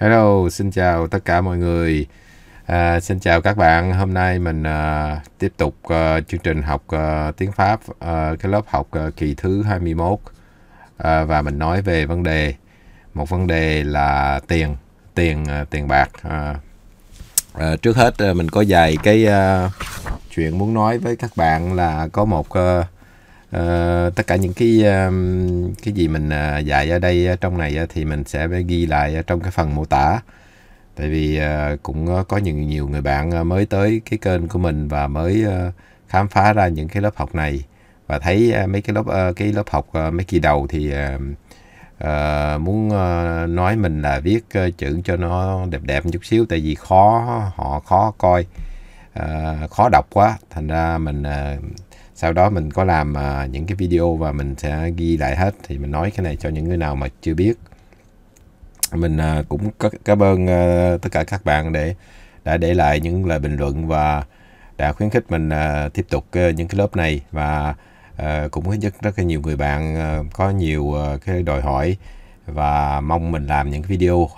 Hello, xin chào tất cả mọi người. À, xin chào các bạn. Hôm nay mình à, tiếp tục à, chương trình học à, tiếng Pháp, à, cái lớp học à, kỳ thứ 21 à, và mình nói về vấn đề một vấn đề là tiền, tiền à, tiền bạc. À, à, trước hết à, mình có dài cái à, chuyện muốn nói với các bạn là có một à, Ờ, tất cả những cái um, cái gì mình uh, dạy ở đây uh, trong này uh, thì mình sẽ ghi lại uh, trong cái phần mô tả tại vì uh, cũng uh, có những nhiều người bạn uh, mới tới cái kênh của mình và mới uh, khám phá ra những cái lớp học này và thấy uh, mấy cái lớp uh, cái lớp học uh, mấy kỳ đầu thì uh, uh, muốn uh, nói mình là viết uh, chữ cho nó đẹp đẹp một chút xíu tại vì khó họ khó coi uh, khó đọc quá thành ra mình uh, sau đó mình có làm uh, những cái video và mình sẽ ghi lại hết thì mình nói cái này cho những người nào mà chưa biết mình uh, cũng cảm ơn uh, tất cả các bạn để đã để lại những lời bình luận và đã khuyến khích mình uh, tiếp tục uh, những cái lớp này và uh, cũng khuyến khích rất là nhiều người bạn uh, có nhiều uh, cái đòi hỏi và mong mình làm những video uh,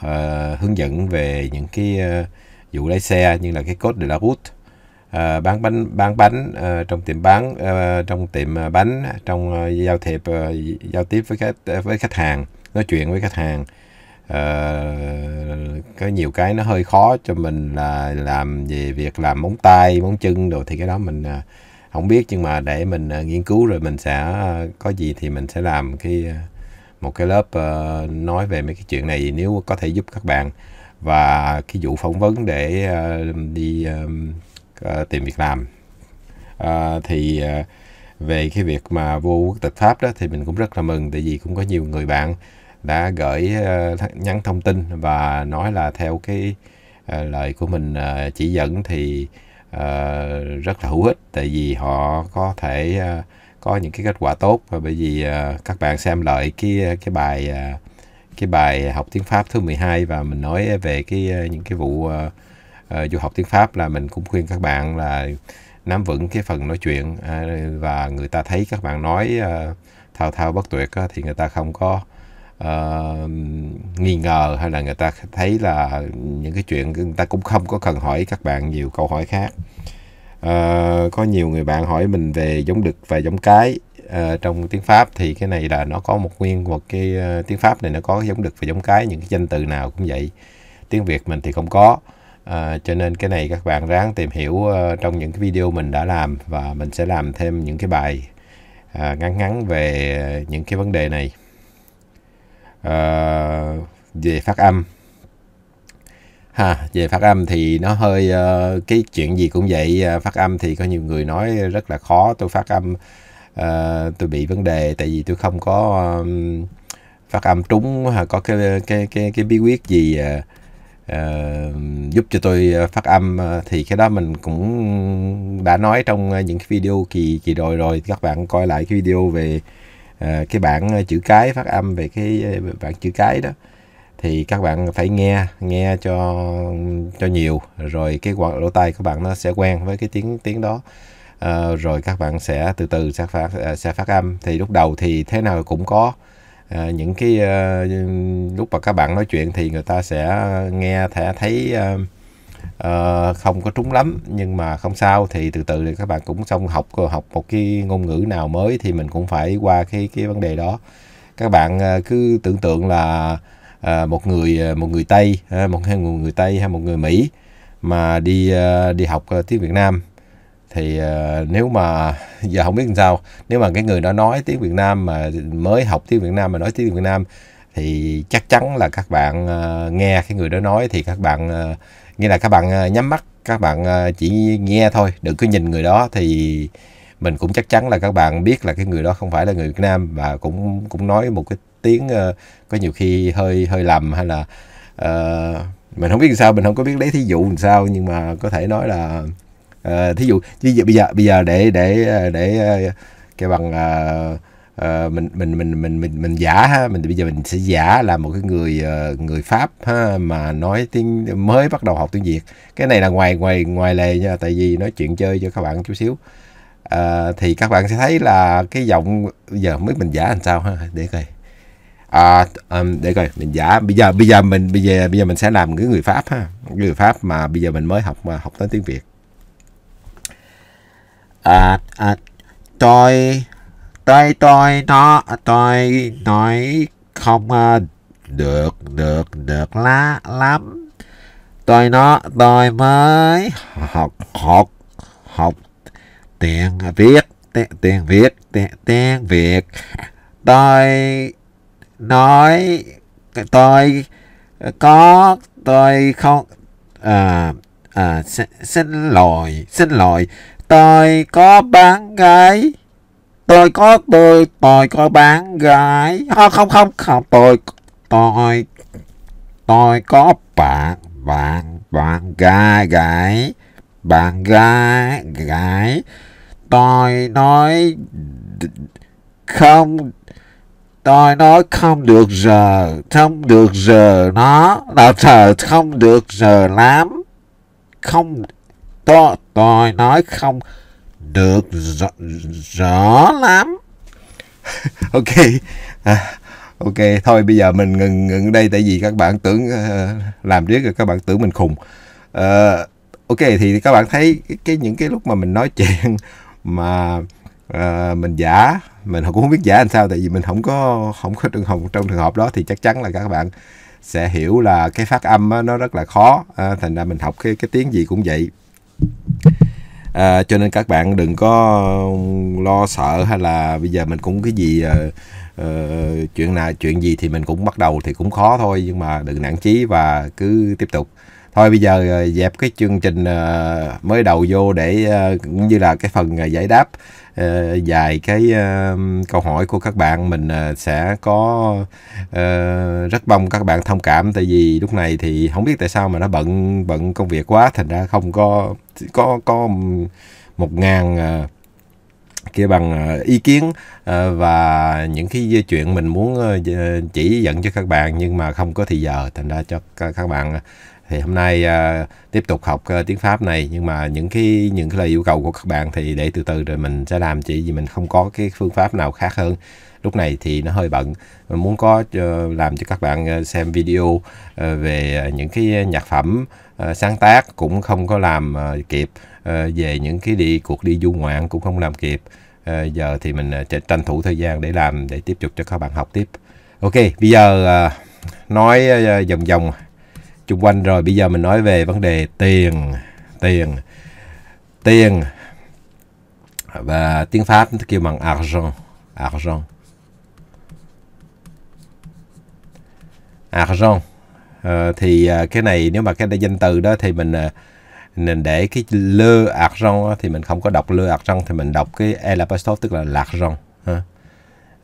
hướng dẫn về những cái uh, vụ lái xe như là cái code de la route Ờ, bán bánh bán bánh ờ, trong tiệm bán ờ, trong tiệm bánh trong giao thiệp giao tiếp với khách với khách hàng nói chuyện với khách hàng có nhiều cái nó hơi khó cho mình là làm về việc làm móng tay móng chân đồ thì cái đó mình không biết nhưng mà để mình nghiên cứu rồi mình sẽ có gì thì mình sẽ làm cái một cái lớp nói về mấy cái chuyện này nếu có thể giúp các bạn và cái vụ phỏng vấn để đi Ờ, tìm việc làm uh, thì ờ, về cái việc mà vô quốc tịch Pháp đó thì mình cũng rất là mừng tại vì cũng có nhiều người bạn đã gửi nhắn thông tin và nói là theo cái lời của mình chỉ dẫn thì rất là hữu ích tại vì họ có thể có những cái kết quả tốt và bởi vì các bạn xem lại cái cái bài cái bài học tiếng Pháp thứ 12 và mình nói về cái những cái vụ uh, Ờ, du học tiếng Pháp là mình cũng khuyên các bạn là nắm vững cái phần nói chuyện à, và người ta thấy các bạn nói ờ, thao thao bất tuyệt thì người ta không có uh, nghi ngờ hay là người ta thấy là những cái chuyện người ta cũng không có cần hỏi các bạn nhiều câu hỏi khác uh, có nhiều người bạn hỏi mình về giống đực và giống cái uh, trong tiếng pháp thì cái này là nó có một nguyên một cái uh, tiếng pháp này nó có giống đực và giống cái những cái danh từ nào cũng vậy tiếng việt mình thì không có À, cho nên cái này các bạn ráng tìm hiểu uh, trong những cái video mình đã làm và mình sẽ làm thêm những cái bài uh, ngắn ngắn về những cái vấn đề này uh, về phát âm ha về phát âm thì nó hơi uh, cái chuyện gì cũng vậy uh, phát âm thì có nhiều người nói rất là khó tôi phát âm uh, tôi bị vấn đề tại vì tôi không có um, phát âm trúng có cái cái cái cái bí quyết gì uh, Ờ, giúp cho tôi ờ, phát âm ờ, thì cái đó mình cũng đã nói trong những cái video kỳ kỳ rồi rồi các bạn coi lại cái video về cái bản chữ cái phát âm về cái bản chữ cái đó thì các bạn phải nghe nghe cho cho nhiều rồi cái quạt lỗ tai các bạn nó sẽ quen với cái tiếng tiếng đó uh, rồi các bạn sẽ từ từ sẽ phát sẽ phát âm thì lúc đầu thì thế nào cũng có à, những cái à, lúc mà các bạn nói chuyện thì người ta sẽ nghe thẻ thấy à, à, không có trúng lắm nhưng mà không sao thì từ từ thì các bạn cũng xong học học một cái ngôn ngữ nào mới thì mình cũng phải qua cái cái vấn đề đó các bạn cứ tưởng tượng là à, một người một người tây một hai người tây hay một người mỹ mà đi đi học tiếng Việt Nam thì uh, nếu mà giờ không biết làm sao nếu mà cái người đó nói tiếng Việt Nam mà mới học tiếng Việt Nam mà nói tiếng Việt Nam thì chắc chắn là các bạn uh, nghe cái người đó nói thì các bạn uh, nghĩa là các bạn uh, nhắm mắt các bạn uh, chỉ nghe thôi đừng cứ nhìn người đó thì mình cũng chắc chắn là các bạn biết là cái người đó không phải là người Việt Nam và cũng cũng nói một cái tiếng uh, có nhiều khi hơi hơi lầm hay là uh, mình không biết làm sao mình không có biết lấy thí dụ làm sao nhưng mà có thể nói là Ờ, thí dụ bây giờ bây giờ bây giờ để để để cái bằng à, mình mình mình mình mình mình giả ha mình bây giờ mình sẽ giả là một cái người người pháp ha mà nói tiếng mới bắt đầu học tiếng việt cái này là ngoài ngoài ngoài lề nha tại vì nói chuyện chơi cho các bạn chút xíu à, thì các bạn sẽ thấy là cái giọng giờ không biết mình giả làm sao ha để coi à, um, để coi mình giả bây giờ bây giờ mình bây giờ bây giờ mình sẽ làm cái người pháp ha người pháp mà bây giờ mình mới học mà học tới tiếng việt à, à, tôi tôi tôi nó tôi nói không à, được được được lá lắm tôi nó tôi mới học học học tiếng viết tiếng viết tiếng việt tôi nói tôi có tôi không à, à, xin, xin lỗi xin lỗi tôi có bán gái tôi có tôi tôi có bán gái không ờ, không không không tôi tôi tôi có bạn bạn bạn gái gái bạn gái gái tôi nói không tôi nói không được giờ không được giờ nó là thờ không được giờ lắm không tôi tôi nói không được rõ, rõ lắm ok à, ok thôi bây giờ mình ngừng ngừng đây tại vì các bạn tưởng uh, làm riết rồi các bạn tưởng mình khùng uh, ok thì các bạn thấy cái, cái những cái lúc mà mình nói chuyện mà uh, mình giả mình cũng không biết giả làm sao tại vì mình không có không có trường hợp trong trường hợp đó thì chắc chắn là các bạn sẽ hiểu là cái phát âm nó rất là khó à, thành ra mình học cái cái tiếng gì cũng vậy à, cho nên các bạn đừng có lo sợ hay là bây giờ mình cũng cái gì uh, uh, chuyện này chuyện gì thì mình cũng bắt đầu thì cũng khó thôi nhưng mà đừng nản chí và cứ tiếp tục thôi bây giờ ờ, dẹp cái chương trình mới đầu vô để cũng như là cái phần giải đáp uh, vài cái uh, câu hỏi của các bạn mình uh, sẽ có uh, rất mong các bạn thông cảm tại vì lúc này thì không biết tại sao mà nó bận bận công việc quá thành ra không có có có một ngàn uh, kia bằng ý kiến và những cái chuyện mình muốn chỉ dẫn cho các bạn nhưng mà không có thì giờ thành ra cho các bạn thì hôm nay à, tiếp tục học à, tiếng Pháp này nhưng mà những cái những cái lời yêu cầu của các bạn thì để từ từ rồi mình sẽ làm chỉ vì mình không có cái phương pháp nào khác hơn lúc này thì nó hơi bận mình muốn có uh, làm cho các bạn ờ, xem video uh, về những cái nhạc phẩm uh, sáng tác cũng không có làm kịp về những cái đi cuộc đi du ngoạn cũng không làm kịp giờ thì mình tranh thủ thời gian để làm để tiếp tục cho các bạn học tiếp ok bây giờ nói vòng vòng chung quanh rồi bây giờ mình nói về vấn đề tiền tiền tiền và tiếng pháp nó kêu bằng argent argent argent ờ, thì à, cái này nếu mà cái danh từ đó thì mình à, nên để cái lơ argent thì mình không có đọc lơ argent thì mình đọc cái l apostrophe tức là l'argent ha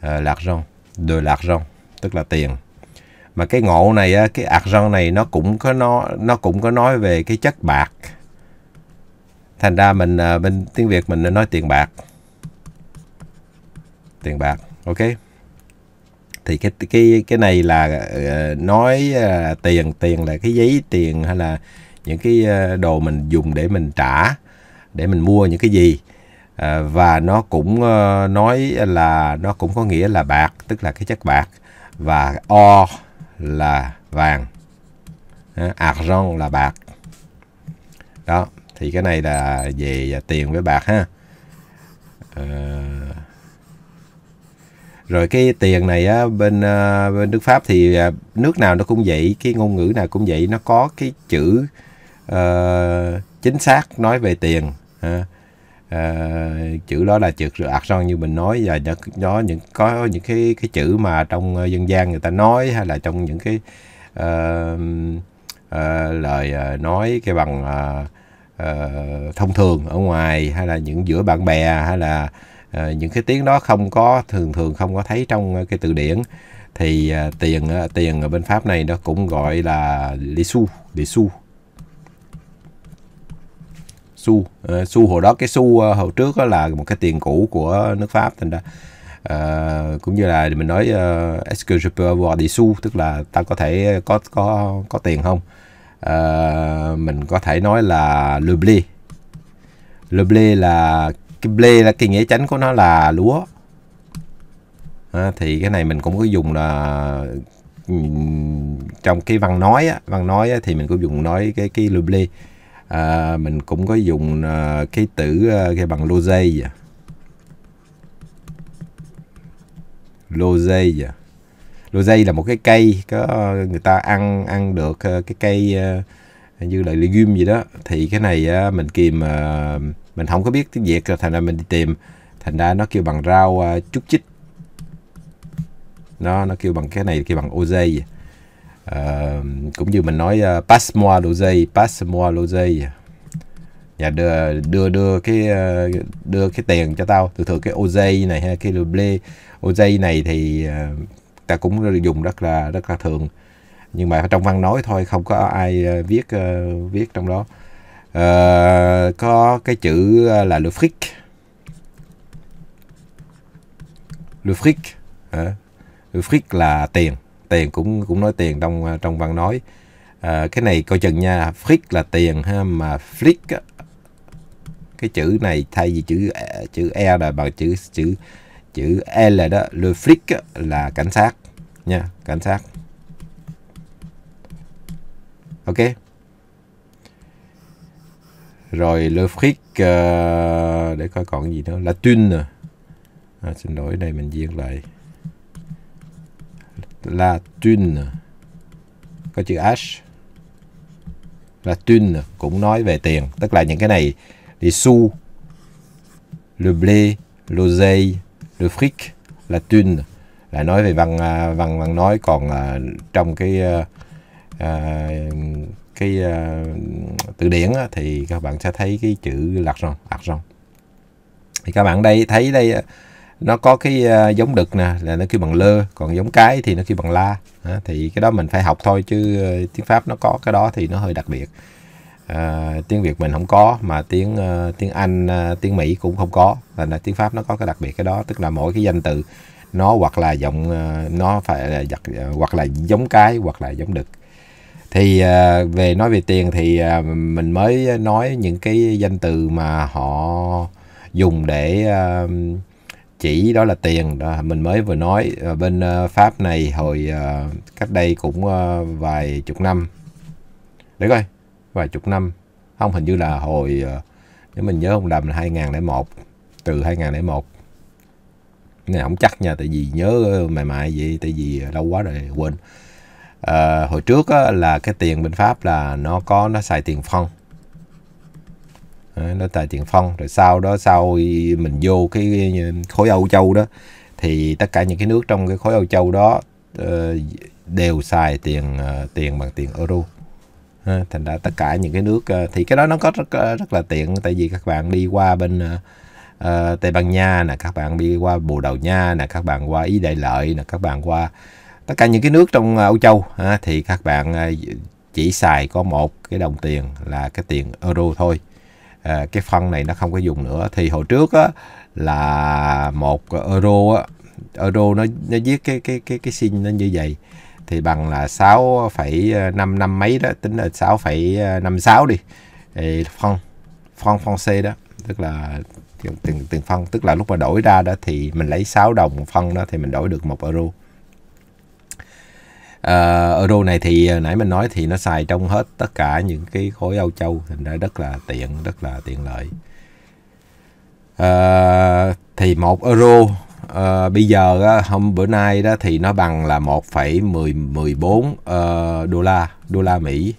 ờ, l'argent de l'argent tức là tiền mà cái ngộ này á, cái argent này nó cũng có nó nó cũng có nói về cái chất bạc thành ra mình à, bên tiếng Việt mình nói tiền bạc tiền bạc ok thì cái cái cái này là à, nói là tiền tiền là cái giấy tiền hay là những cái à, đồ mình dùng để mình trả để mình mua những cái gì à, và nó cũng nói là nó cũng có nghĩa là bạc tức là cái chất bạc và o là vàng à, argent là bạc đó thì cái này là về tiền với bạc ha ờ. rồi cái tiền này á, bên ờ, bên nước pháp thì ờ, nước nào nó cũng vậy cái ngôn ngữ nào cũng vậy nó có cái chữ à, chính xác nói về tiền à, uh, chữ đó là chữ ạc son như mình nói và nó những có những cái cái chữ mà trong ờ, dân gian người ta nói hay là trong những cái uh, uh, lời nói cái bằng uh, uh, thông thường ở ngoài hay là những giữa bạn bè hay là uh, những cái tiếng đó không có thường thường không có thấy trong cái từ điển thì uh, tiền uh, tiền ở bên pháp này nó cũng gọi là lisu lisu xu uh, ờ, xu hồi đó cái xu ờ, hồi trước đó là một cái tiền cũ của nước pháp thành ra uh, cũng như là mình nói uh, est-ce que je peux avoir des sous tức là ta có thể có có có tiền không uh, mình có thể nói là le blé le blé là cái blé là cái nghĩa chánh của nó là lúa à, thì cái này mình cũng có dùng là trong cái văn nói á, văn nói á, thì mình cũng dùng nói cái cái le blé à, mình cũng có dùng à, cái tử à, cái bằng lô dây vậy. lô dây vậy. lô dây là một cái cây có người ta ăn ăn được à, cái cây à, như là legume gì đó thì cái này à, mình kìm à, mình không có biết tiếng việt rồi thành ra mình đi tìm thành ra nó kêu bằng rau à, chút chích nó nó kêu bằng cái này kêu bằng ô dây vậy uh, cũng như mình nói uh, pass moi dây pass moi dây nhà dạ, đưa đưa đưa cái ờ, đưa cái tiền cho tao từ thường cái OJ này hay cái ble OJ này thì ta cũng dùng rất là rất là thường nhưng mà trong văn nói thôi không có ai viết viết trong đó à, có cái chữ là le fric le fric à, le fric là tiền tiền cũng cũng nói tiền trong trong văn nói à, cái này coi chừng nha flick là tiền ha mà flick á, cái chữ này thay vì chữ à, chữ e là bằng chữ chữ chữ l đó le flick á, là cảnh sát nha cảnh sát ok rồi le flick uh, để coi còn gì nữa là tune à. à, xin lỗi đây mình viết lại là tune có chữ h là tune cũng nói về tiền tức là những cái này les sous le blé l'oseille le fric là tune là nói về văn à, văn văn nói còn à, trong cái à, à, cái à, từ điển á, thì các bạn sẽ thấy cái chữ lạc rong lạc rong thì các bạn đây thấy đây nó có cái ờ, giống đực nè là nó kêu bằng lơ còn giống cái thì nó kêu bằng la à, thì cái đó mình phải học thôi chứ ờ, tiếng pháp nó có cái đó thì nó hơi đặc biệt à, tiếng việt mình không có mà tiếng uh, tiếng anh uh, tiếng mỹ cũng không có là, tiếng pháp nó có cái đặc biệt cái đó tức là mỗi cái danh từ nó hoặc là giọng uh, nó phải là giặc hoặc là giống cái hoặc là giống đực thì uh, về nói về tiền thì uh, mình mới nói những cái danh từ mà họ dùng để uh, chỉ đó là tiền đó mình mới vừa nói ờ, bên ờ, pháp này hồi ờ, cách đây cũng vài chục năm để coi vài chục năm không hình như là hồi nếu mình nhớ không đầm là 2001 từ 2001 này không chắc nha tại vì nhớ mày mại vậy tại vì lâu quá rồi quên à, hồi trước á, là cái tiền bên pháp là nó có nó xài tiền phong nó tại tiền phong rồi sau đó sau mình vô cái ờ, khối Âu Châu đó thì tất cả những cái nước trong cái khối Âu Châu đó ờ, đều xài tiền ờ, tiền bằng tiền euro thành ra tất cả những cái nước thì cái đó nó có rất rất là tiện tại vì các bạn đi qua bên Tây Ban Nha nè các bạn đi qua Bồ Đào Nha nè các bạn qua Ý Đại Lợi nè các bạn qua tất cả những cái nước trong Âu Châu thì các bạn chỉ xài có một cái đồng tiền là cái tiền euro thôi à, cái phân này nó không có dùng nữa thì hồi trước á, là một euro á, euro nó nó viết cái cái cái cái xin nó như vậy thì bằng là 6,5 năm mấy đó tính là 6,56 đi thì phân phân phân C đó tức là tiền tiền phân tức là lúc mà đổi ra đó thì mình lấy 6 đồng phân đó thì mình đổi được một euro uh, ờ, euro này thì ờ, nãy mình nói thì nó xài trong hết tất cả những cái khối Âu Châu thành ra rất là tiện rất là tiện lợi uh, thì một euro uh, bây giờ uh, hôm bữa nay đó thì nó bằng là 1,14 uh, đô la đô la Mỹ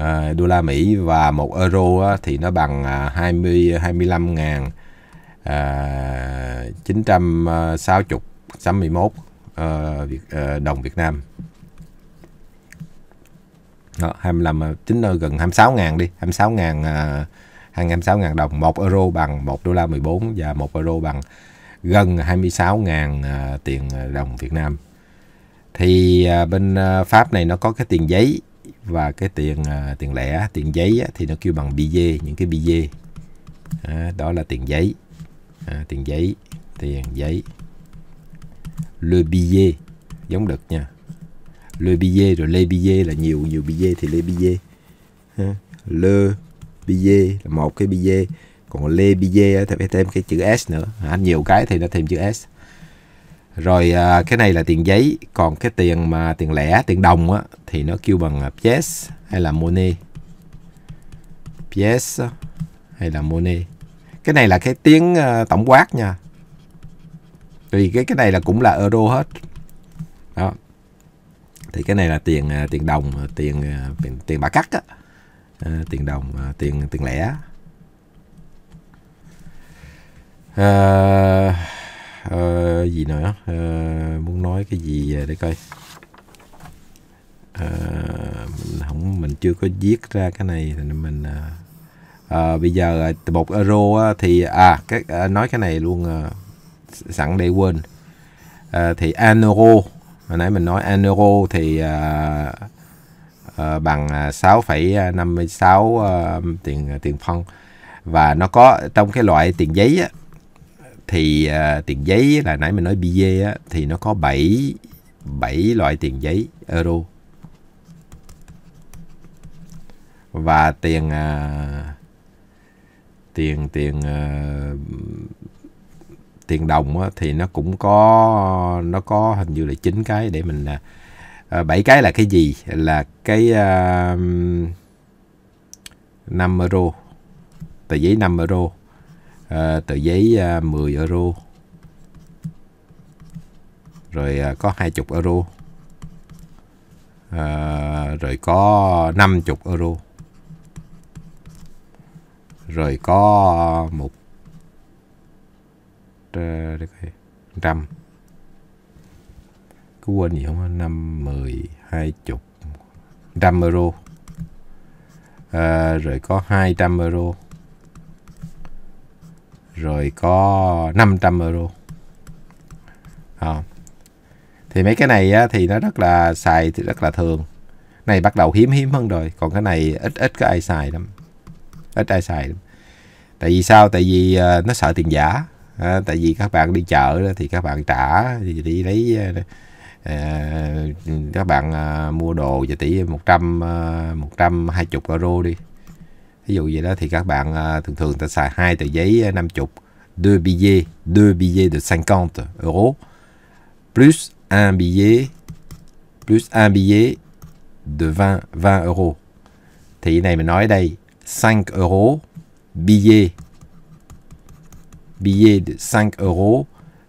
uh, đô la Mỹ và một euro uh, thì nó bằng uh, 20 25 ngàn uh, 960 61 Ờ, Việt, ờ, đồng Việt Nam đó, 25 ờ, tính gần 26 ngàn đi 26 ngàn uh, 26 ngàn đồng 1 euro bằng 1 đô la 14 và 1 euro bằng gần 26 ngàn tiền đồng Việt Nam thì bên Pháp này nó có cái tiền giấy và cái tiền tiền lẻ tiền giấy thì nó kêu bằng billet những cái billet à, đó là tiền giấy à, tiền giấy tiền giấy le billet giống đực nha le billet rồi le billet là nhiều nhiều billet thì le billet le billet là một cái billet còn le billet thì phải thêm cái chữ s nữa à, nhiều cái thì nó thêm chữ s rồi à, cái này là tiền giấy còn cái tiền mà tiền lẻ tiền đồng á thì nó kêu bằng à, pièce hay là monet pièce hay là monet cái này là cái tiếng à, tổng quát nha vì cái cái này là cũng là euro hết đó thì cái này là tiền à, tiền đồng à, à, tiền tiền, tiền bạc cắt á tiền đồng tiền tiền lẻ à, à, gì nữa à, muốn nói cái gì để coi à, mình không mình chưa có viết ra cái này thì mình à, bây giờ một euro thì à cái nói cái này luôn à, sẵn để quên à, thì anoro hồi nãy mình nói anoro thì à, à, bằng 6,56 à, uh, à, tiền à, tiền phân và nó có trong cái loại tiền giấy á, thì uh, tiền giấy là nãy mình nói bia á, thì nó có 7 7 loại tiền giấy euro và tiền uh, tiền tiền uh, tiền đồng á, thì nó cũng có nó có hình như là chín cái để mình à, à, bảy à, cái là cái gì là cái à, 5 euro tờ giấy 5 euro à, tờ giấy à, 10 euro rồi à, có 20 euro à, rồi có 50 euro rồi có một được coi trăm cứ quên gì không năm mười hai chục trăm euro à, rồi có hai trăm euro rồi có năm trăm euro à. thì mấy cái này á, thì nó rất là xài thì rất là thường này bắt đầu hiếm hiếm hơn rồi còn cái này ít ít có ai xài lắm ít ai xài lắm tại vì sao tại vì uh, nó sợ tiền giả à, tại vì các bạn đi chợ đó, thì các bạn trả thì đi lấy à, các bạn à, mua đồ và tỷ một trăm ờ, một trăm hai chục euro đi ví dụ vậy đó thì các bạn à, thường thường ta xài hai tờ giấy năm chục deux billets deux billets de 50 euro plus un billet plus un billet de 20 20 euro thì này mình nói đây 5 euro billet billets de 5 euros,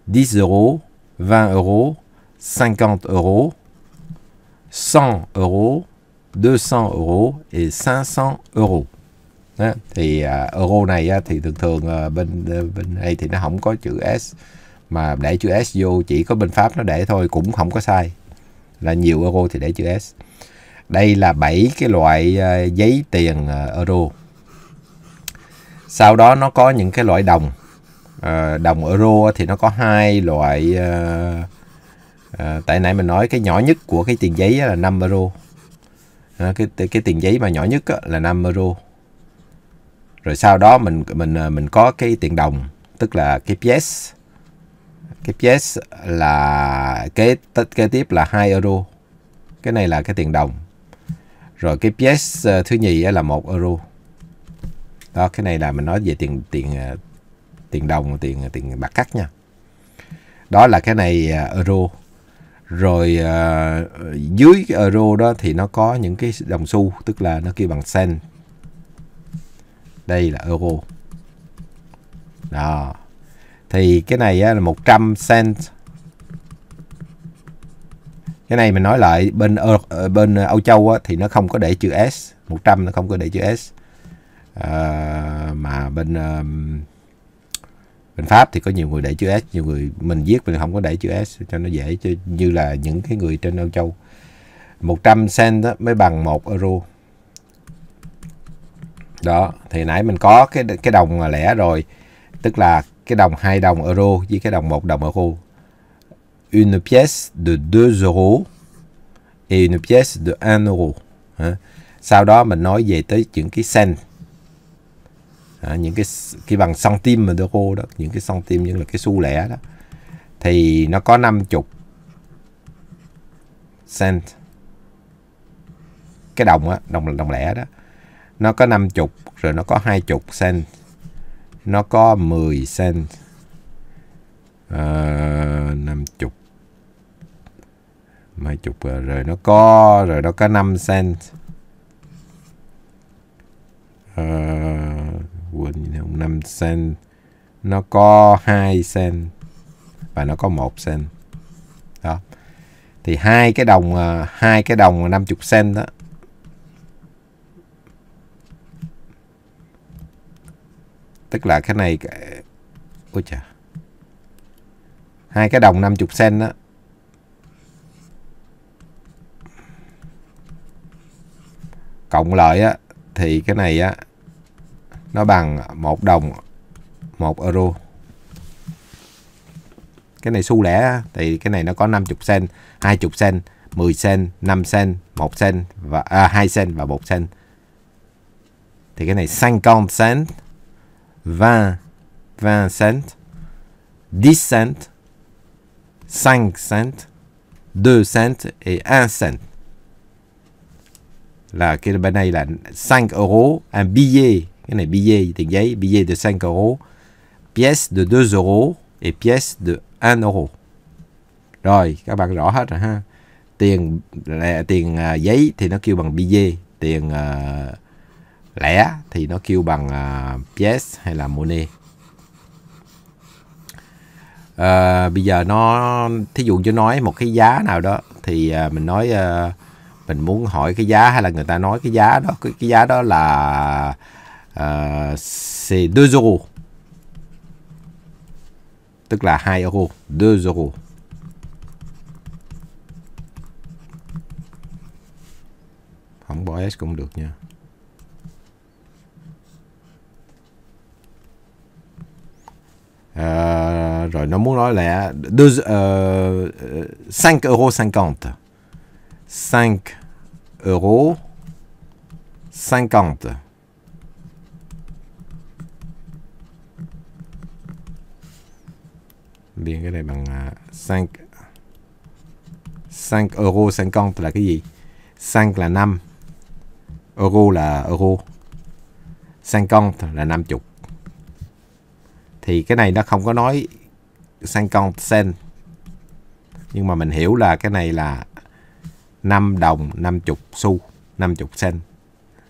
10 euros, 20 euros, 50 euros, 100 euros, 200 euros et 500 euros. Đó, thì à, euro này á, thì thường thường à, bên à, bên đây thì nó không có chữ S mà để chữ S vô chỉ có bên Pháp nó để thôi cũng không có sai là nhiều euro thì để chữ S đây là bảy cái loại à, giấy tiền à, euro sau đó nó có những cái loại đồng Ờ, đồng euro thì nó có hai loại uh, uh, tại nãy mình nói cái nhỏ nhất của cái tiền giấy là 5 euro uh, cái cái tiền giấy mà nhỏ nhất là 5 euro rồi sau đó mình mình mình có cái tiền đồng tức là cái PS cái PS là kế kế tiếp là 2 euro cái này là cái tiền đồng rồi cái PS thứ nhì là 1 euro đó cái này là mình nói về tiền tiền tiền đồng tiền tiền bạc cắt nha đó là cái này à, euro rồi uh, dưới cái euro đó thì nó có những cái đồng xu tức là nó kêu bằng sen đây là euro đó thì cái này á, là 100 cent cái này mình nói lại bên ờ, bên Âu Châu á, thì nó không có để chữ S 100 nó không có để chữ S à, mà bên uh, bên pháp thì có nhiều người để chữ s nhiều người mình viết mình không có để chữ s cho nó dễ cho như là những cái người trên âu châu 100 cent đó mới bằng 1 euro đó thì nãy mình có cái cái đồng mà lẻ rồi tức là cái đồng 2 đồng euro với cái đồng 1 đồng euro une pièce de 2 euros et une pièce de 1 euro sau đó mình nói về tới những cái cent à, những cái cái bằng cm mà tôi đô đó những cái cm nhưng là cái xu lẻ đó thì nó có 50 cent cái đồng á đồng đồng lẻ đó nó có 50 rồi nó có 20 cent nó có 10 cent à, ờ, 50 mấy chục à, rồi nó có rồi nó có 5 cent à, quên gì không 5 cent nó có 2 cent và nó có 1 cent đó thì hai cái đồng à, hai cái đồng 50 cent đó tức là cái này cái ôi chà hai cái đồng 50 cent đó cộng lợi á thì cái này á nó bằng 1 đồng 1 euro cái này xu lẻ thì cái này nó có 50 cent 20 cent 10 cent 5 cent 1 cent và à, 2 cent và 1 cent thì cái này 50 cent 20 20 cent 10 cent 5 cent 2 cent et 1 cent là cái bên này là 5 euro un billet cái này billet tiền giấy billet de 5 euro pièce de 2 euro et pièce de 1 euro rồi các bạn rõ hết rồi ha tiền lẻ, tiền uh, giấy thì nó kêu bằng billet tiền uh, lẻ thì nó kêu bằng uh, pièce hay là monnaie à, bây giờ nó thí dụ như nói một cái giá nào đó thì à, mình nói à, mình muốn hỏi cái giá hay là người ta nói cái giá đó cái, cái giá đó là uh, c'est 2 euros. Tức là 2 euro, 2 euro. Không bỏ S cũng được nha. Uh, rồi nó muốn nói là 2 uh, 5 euro 50. 5 euro 50. Điền cái này bằng 5 à, 5 euro 50 là cái gì? 5 là 5 Euro là euro 50 là 50 Thì cái này nó không có nói 50 cent Nhưng mà mình hiểu là cái này là 5 đồng 50 xu 50 cent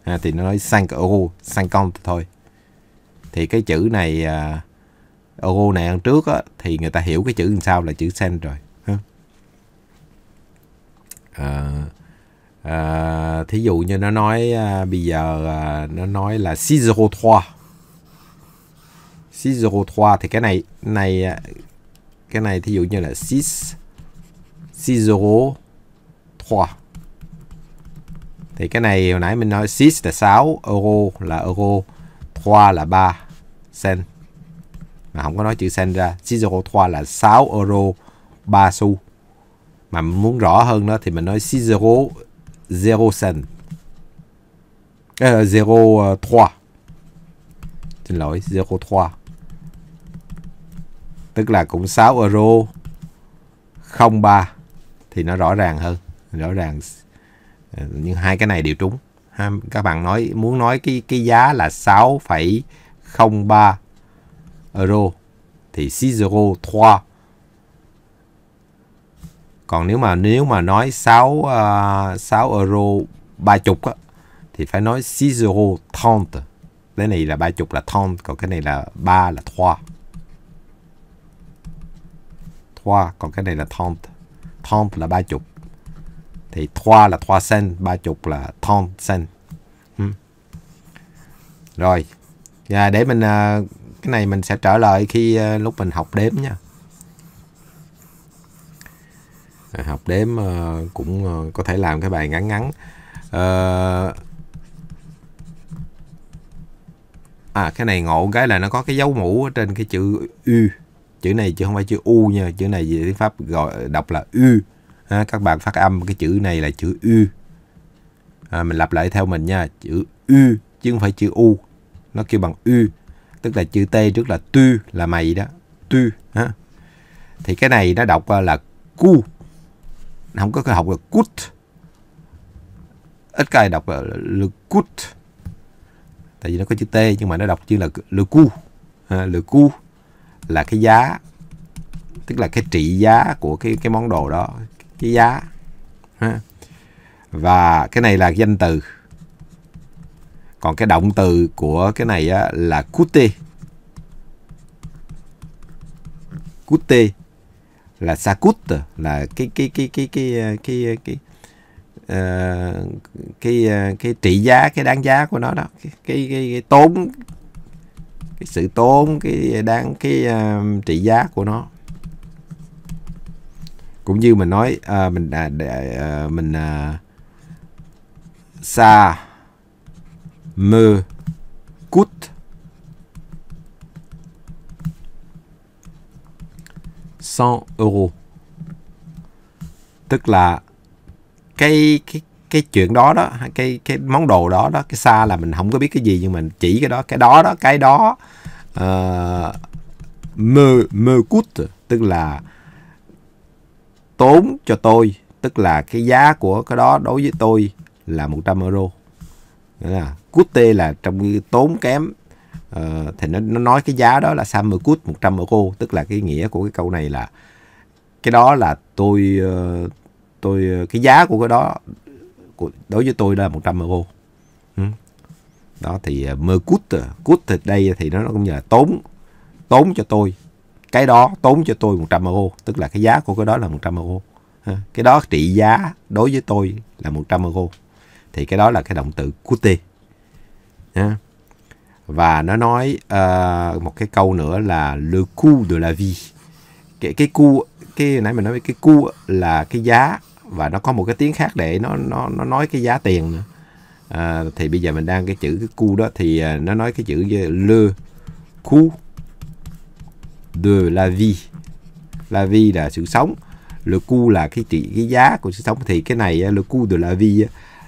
à, Thì nó nói 5 euro 50 thôi Thì cái chữ này à, logo này ăn trước á, thì người ta hiểu cái chữ làm sao là chữ sen rồi ha. À, à, thí dụ như nó nói à, bây giờ à, nó nói là 603 603 thì cái này này à, cái này thí dụ như là 6 603 thì cái này hồi nãy mình nói 6 là 6 euro là euro 3 là 3 cent mà không có nói chữ sen ra Shizuko Toa là 6 euro 3 xu mà muốn rõ hơn đó thì mình nói Shizuko zero sen ờ, zero ờ, trois xin lỗi zero trois tức là cũng 6 euro 03 thì nó rõ ràng hơn rõ ràng ờ, nhưng hai cái này đều trúng ha, các bạn nói muốn nói cái cái giá là 6,03 euro thì 6 euro 3. Còn nếu mà nếu mà nói 6 uh, 6 euro 30 á thì phải nói 6 euro 30. Cái này là 30 là 30, còn cái này là 3 là 3. 3, còn cái này là 30. 30 là 30. Thì 3 là 3 cent, 30 là 30 cent. Hmm. Rồi. À, để mình uh, cái này mình sẽ trở lại khi ờ, lúc mình học đếm nha à, học đếm ờ, cũng ờ, có thể làm cái bài ngắn ngắn à, cái này ngộ cái là nó có cái dấu mũ ở trên cái chữ u chữ này chứ không phải chữ u nha chữ này về tiếng pháp gọi đọc là u các bạn phát âm cái chữ này là chữ u à, mình lặp lại theo mình nha chữ u chứ không phải chữ u nó kêu bằng u tức là chữ T trước là tu là mày đó tu ha thì cái này nó đọc là cu không có học là cút ít cái đọc là cút tại vì nó có chữ T nhưng mà nó đọc như là lượt cu à, cu là cái giá tức là cái trị giá của cái cái món đồ đó cái giá ha. và cái này là danh từ còn cái động từ của cái này á, là coûter coûter là ça coûte là cái cái cái cái cái cái cái uh, cái ờ, cái trị giá cái đáng giá của nó đó cái cái, cái, cái tốn cái sự tốn cái đáng cái uh, trị giá của nó cũng như mình nói uh, mình uh, uh, mình uh, xa me coûte cent euro tức là cái cái cái chuyện đó đó cái cái món đồ đó đó cái xa là mình không có biết cái gì nhưng mình chỉ cái đó cái đó đó cái đó uh, me me coûte tức là tốn cho tôi tức là cái giá của cái đó đối với tôi là 100 euro nghĩa là cút Cute là trong cái tốn kém uh, thì nó, nó nói cái giá đó là Summer Good 100 euro tức là cái nghĩa của cái câu này là cái đó là tôi ờ, tôi ờ, cái giá của cái đó của, đối với tôi là 100 euro ừ. đó thì mơ cút cút thì đây thì nó cũng như là tốn tốn cho tôi cái đó tốn cho tôi 100 euro tức là cái giá của cái đó là 100 euro cái đó trị giá đối với tôi là 100 euro thì cái đó là cái động từ cút cute và nó nói uh, một cái câu nữa là le coût de la vie cái cái cu cái nãy mình nói cái cu là cái giá và nó có một cái tiếng khác để nó nó nó nói cái giá tiền nữa à, thì bây giờ mình đang cái chữ cái cu đó thì ờ, nó nói cái chữ le coût de la vie la vie là sự sống le coût là cái trị cái giá của sự sống thì cái này le coût de la vie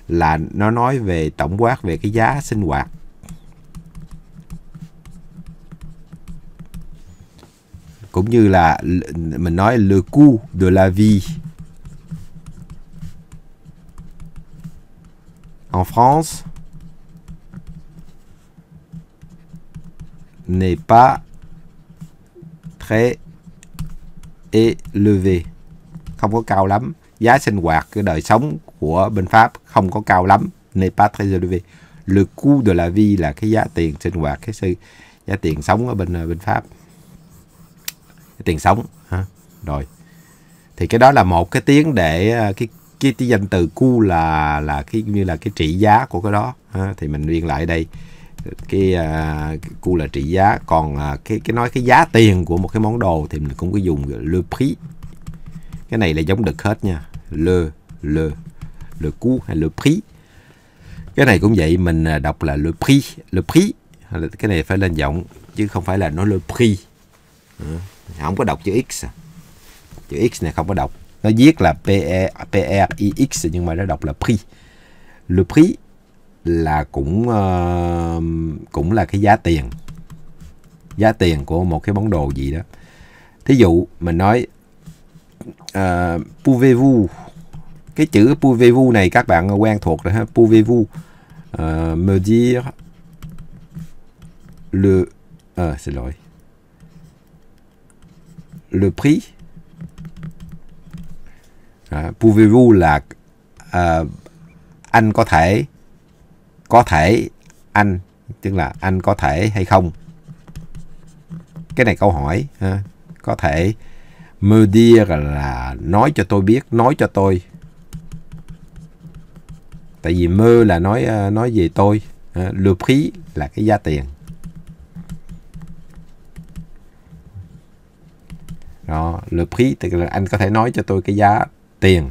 là nó nói về tổng quát về cái giá sinh hoạt cũng như là mình nói le coût de la vie en France n'est pas très élevé không có cao lắm giá sinh hoạt cái đời sống của bên Pháp không có cao lắm n'est pas très élevé le coût de la vie là cái giá tiền sinh hoạt cái sự giá tiền sống ở bên ờ, bên Pháp cái tiền sống hả rồi thì cái đó là một cái tiếng để ờ, cái cái, cái danh từ cu là là cái như là cái trị giá của cái đó ha. thì mình liên lại đây cái, à, ờ, cái cu là trị giá còn à, cái cái nói cái giá tiền của một cái món đồ thì mình cũng có dùng le prix cái này là giống đực hết nha le le le coût hay le prix cái này cũng vậy mình à, đọc là le prix le prix cái này phải lên giọng chứ không phải là nó le prix không có đọc chữ x à. chữ x này không có đọc nó viết là e, p e i x nhưng mà nó đọc là prix le prix là cũng uh, cũng là cái giá tiền giá tiền của một cái món đồ gì đó thí dụ mình nói uh, pouvez-vous cái chữ pouvez-vous này các bạn quen thuộc rồi ha pouvez-vous uh, ờ, me dire le à, xin lỗi le prix à, pouvez-vous là à, anh có thể có thể anh tức là anh có thể hay không cái này câu hỏi ha. có thể me dire là nói cho tôi biết nói cho tôi tại vì mơ là nói ờ, nói về tôi ờ, le prix là cái giá tiền đó le prix tức là anh có thể nói cho tôi cái giá tiền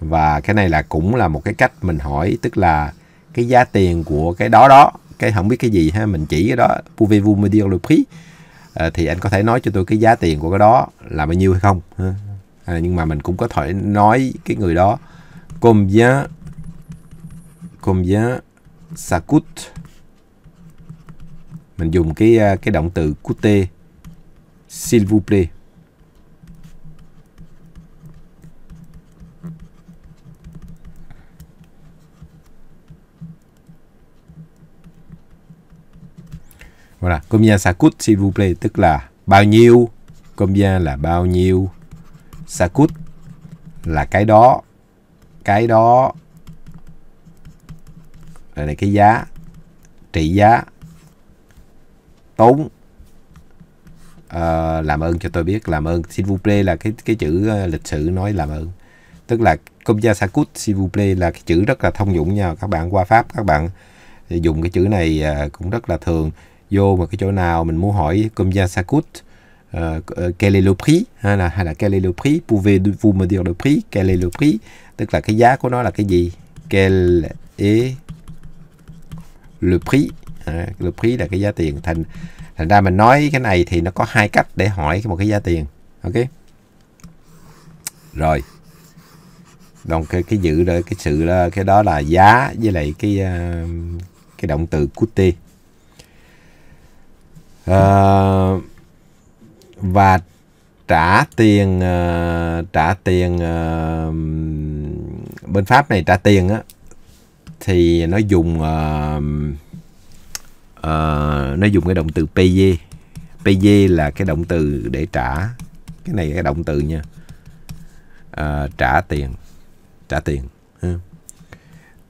và cái này là cũng là một cái cách mình hỏi tức là cái giá tiền của cái đó đó cái không biết cái gì ha mình chỉ cái đó pouvez-vous me dire le prix à, thì anh có thể nói cho tôi cái giá tiền của cái đó là bao nhiêu hay không À, nhưng mà mình cũng có thể nói cái người đó combien, combien ça coûte. Mình dùng cái à, cái động từ coûter, s'il vous plaît. Voilà, combien ça coûte s'il vous plaît, tức là bao nhiêu, combien là bao nhiêu, ça coûte là cái đó, cái đó đây là cái giá trị giá tốn uh, làm ơn cho tôi biết làm ơn xin vous plaît là cái cái chữ ờ, lịch sử nói làm ơn tức là công gia sakut xin vous plaît là cái chữ rất là thông dụng nha các bạn qua pháp các bạn dùng cái chữ này ờ, cũng rất là thường vô một cái chỗ nào mình muốn hỏi công gia sakut Uh, quel est le prix hein, là, hay là quel est le prix pouvez-vous me dire le prix quel est le prix tức là cái giá của nó là cái gì quel est le prix à, le prix là cái giá tiền thành thành ra mình nói cái này thì nó có hai cách để hỏi một cái giá tiền ok rồi Còn cái cái dự đó cái sự đó, cái đó là giá với lại cái ờ, cái động từ coûter uh, và trả tiền ờ, trả tiền uh, bên Pháp này trả tiền á thì nó dùng uh, uh, nó dùng cái động từ payer payer là cái động từ để trả cái này là cái động từ nha uh, trả tiền trả tiền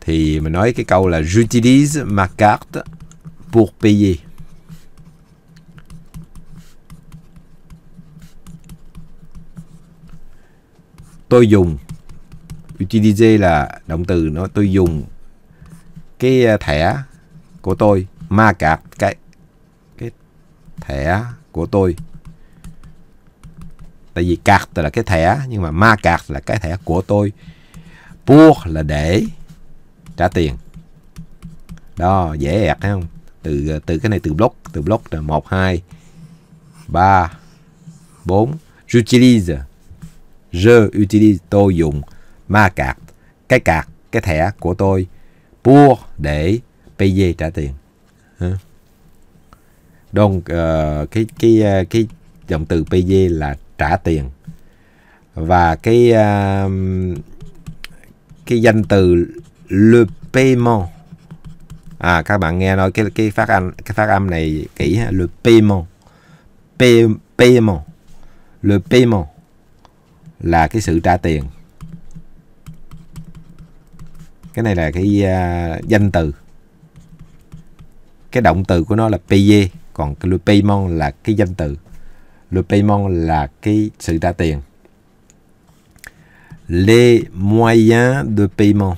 thì mình nói cái câu là j'utilise ma carte pour payer tôi dùng UTDJ là động từ nó tôi dùng cái à, thẻ của tôi ma cạp cái cái thẻ của tôi tại vì card là cái thẻ nhưng mà ma card là cái thẻ của tôi pour là để trả tiền đó dễ ẹt thấy không từ à, từ cái này từ block từ block là một hai ba bốn j'utilise je utilise tôi dùng ma cạc cái cạc cái thẻ của tôi mua để PG trả tiền. Đồn uh, cái cái ờ, cái động từ PG là trả tiền và cái uh, cái danh từ le paiement à các bạn nghe nói cái cái phát âm cái phát âm này kỹ ha le paiement paiement le paiement là cái sự trả tiền cái này là cái uh, danh từ cái động từ của nó là payer còn le paiement là cái danh từ le paiement là cái sự trả tiền les moyens de paiement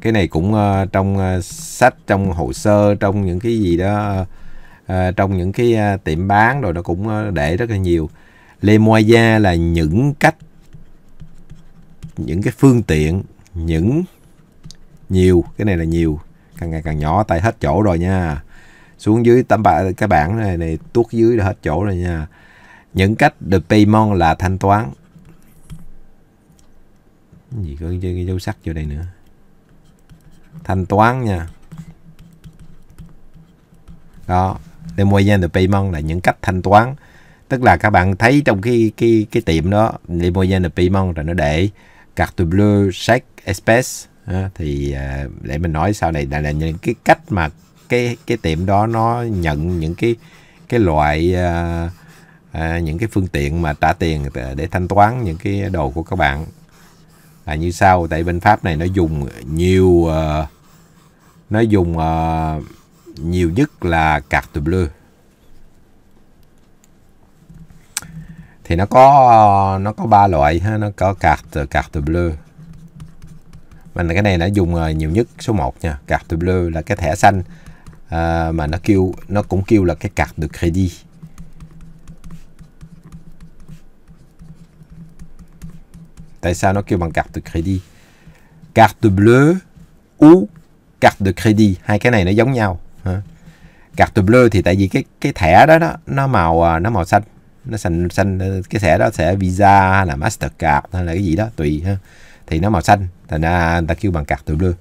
cái này cũng uh, trong uh, sách trong hồ sơ trong những cái gì đó uh, trong những cái uh, tiệm bán rồi nó cũng uh, để rất là nhiều les moyens là những cách những cái phương tiện những nhiều cái này là nhiều càng ngày càng nhỏ tay hết chỗ rồi nha xuống dưới tấm bảng cái bảng này này tuốt dưới là hết chỗ rồi nha những cách the payment là thanh toán cái gì có cái dấu sắc vô đây nữa thanh toán nha đó the moyen the payment là những cách thanh toán tức là các bạn thấy trong cái cái cái tiệm đó the moyen the payment là nó để carte bleue chaque espèce à, thì à, để mình nói sau này là, là những cái cách mà cái cái tiệm đó nó nhận những cái cái loại à, à, những cái phương tiện mà trả tiền để thanh toán những cái đồ của các bạn là như sau tại bên pháp này nó dùng nhiều uh, nó dùng uh, nhiều nhất là carte bleue thì nó có nó có ba loại ha nó có carte carte bleu mình cái này đã dùng ờ, nhiều nhất số 1 nha carte bleu là cái thẻ xanh à, mà nó kêu nó cũng kêu là cái carte de crédit tại sao nó kêu bằng carte de crédit carte bleu ou carte de crédit hai cái này nó giống nhau ha. carte bleu thì tại vì cái cái thẻ đó, đó nó màu à, nó màu xanh nó xanh xanh cái thẻ đó thẻ visa hay là mastercard hay là cái gì đó tùy ha thì nó màu xanh thành ra người ta kêu bằng card từ blue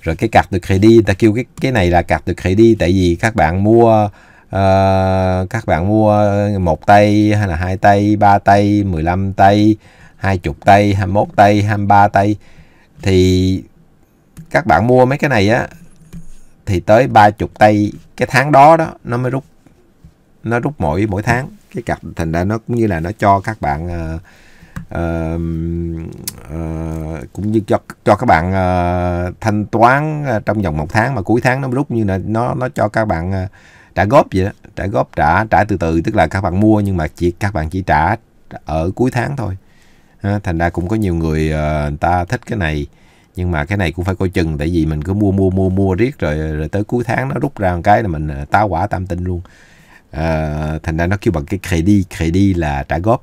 rồi cái card từ credit ta kêu cái cái này là card từ credit tại vì các bạn mua uh, các bạn mua một tay hay là hai tay ba tay 15 tay hai chục tay 21 tay 23 tay thì các bạn mua mấy cái này á thì tới ba chục tay cái tháng đó đó nó mới rút nó rút mỗi mỗi tháng ừ. cái cặp thành ra nó cũng như là nó cho các bạn uh, uh, cũng như cho cho các bạn uh, thanh toán trong vòng một tháng mà cuối tháng nó rút như là nó nó cho các bạn uh, trả góp vậy đó trả góp trả trả từ từ tức là các bạn mua nhưng mà chỉ các bạn chỉ trả ở cuối tháng thôi thành ra cũng có nhiều người uh, người ta thích cái này nhưng mà cái này cũng phải coi chừng tại vì mình cứ mua mua mua mua riết rồi rồi tới cuối tháng nó rút ra một cái là mình táo quả tam tinh luôn à, thành ra nó kêu bằng cái credit credit là trả góp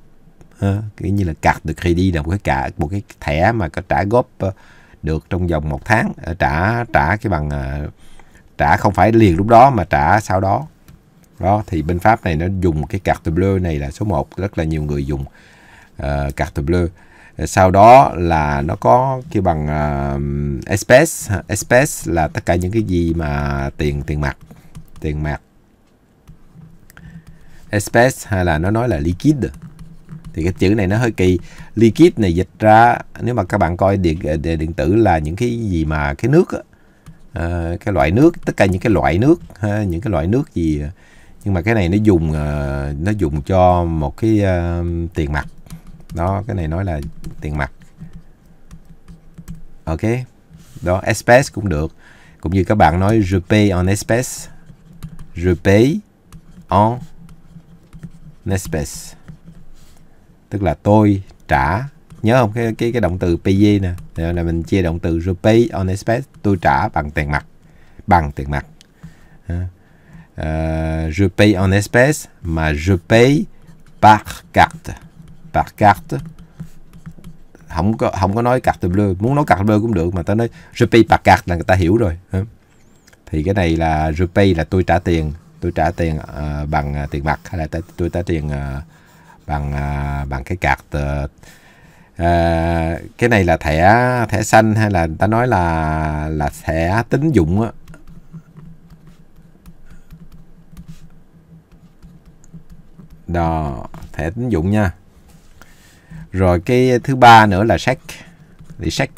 à, kiểu như là card được credit là một cái cả một cái thẻ mà có trả góp ờ, được trong vòng một tháng ờ, trả trả cái bằng trả không phải liền lúc đó mà trả sau đó đó thì bên pháp này nó dùng cái carte bleu này là số 1 rất là nhiều người dùng uh, carte bleu sau đó là nó có kêu bằng uh, espèce espèce là tất cả những cái gì mà tiền tiền mặt tiền mặt espèce hay là nó nói là liquid thì cái chữ này nó hơi kỳ liquid này dịch ra nếu mà các bạn coi điện ờ, điện, tử là những cái gì mà cái nước á, ờ, cái loại nước tất cả những cái loại nước những cái loại nước gì ờ, nhưng mà cái này nó dùng nó dùng cho một cái tiền mặt đó cái này nói là tiền mặt ok đó espèce cũng được cũng như các bạn nói je paye en espèce je paye en nespes tức là tôi trả nhớ không cái cái cái động từ pay nè là mình chia động từ rupee on espes tôi trả bằng tiền mặt bằng tiền mặt ờ, uh, je paye en espèces mà je paye par carte par carte không có không có nói carte bleu muốn nói carte bleu cũng được mà ta nói je paye par carte là người ta hiểu rồi thì cái này là je paye là tôi trả tiền tôi trả tiền uh, bằng ờ, tiền mặt hay là tôi trả tiền uh, bằng uh, bằng cái card uh, uh, cái này là thẻ thẻ xanh hay là ta nói là là thẻ tín dụng á đó thẻ tín dụng nha rồi cái thứ ba nữa là check thì check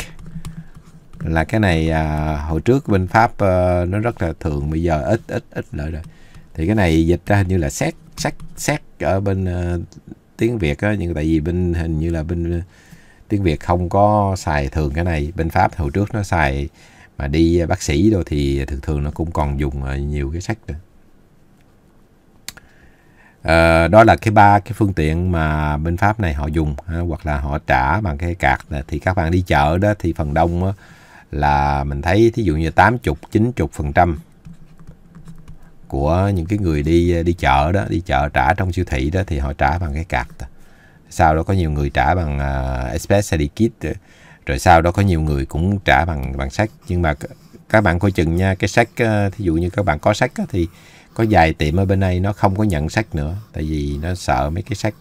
là cái này à, hồi trước bên pháp à, nó rất là thường bây giờ ít ít ít lợi rồi thì cái này dịch ra hình như là xét xét xét ở bên uh, tiếng việt á nhưng tại vì bên hình như là bên uh, tiếng việt không có xài thường cái này bên pháp hồi trước nó xài mà đi bác sĩ rồi thì thường thường nó cũng còn dùng ờ, nhiều cái sách nữa à, đó là cái ba cái phương tiện mà bên pháp này họ dùng ha, hoặc là họ trả bằng cái cạc là, thì các bạn đi chợ đó thì phần đông đó, là mình thấy thí dụ như tám chục chín chục phần trăm của những cái người đi đi chợ đó đi chợ trả trong siêu thị đó thì họ trả bằng cái cạc sau đó có nhiều người trả bằng uh, à, especially kit rồi sau đó có nhiều người cũng trả bằng bằng sách nhưng mà các bạn coi chừng nha cái sách à, thí dụ như các bạn có sách thì có vài tiệm ở bên đây nó không có nhận sách nữa tại vì nó sợ mấy cái sách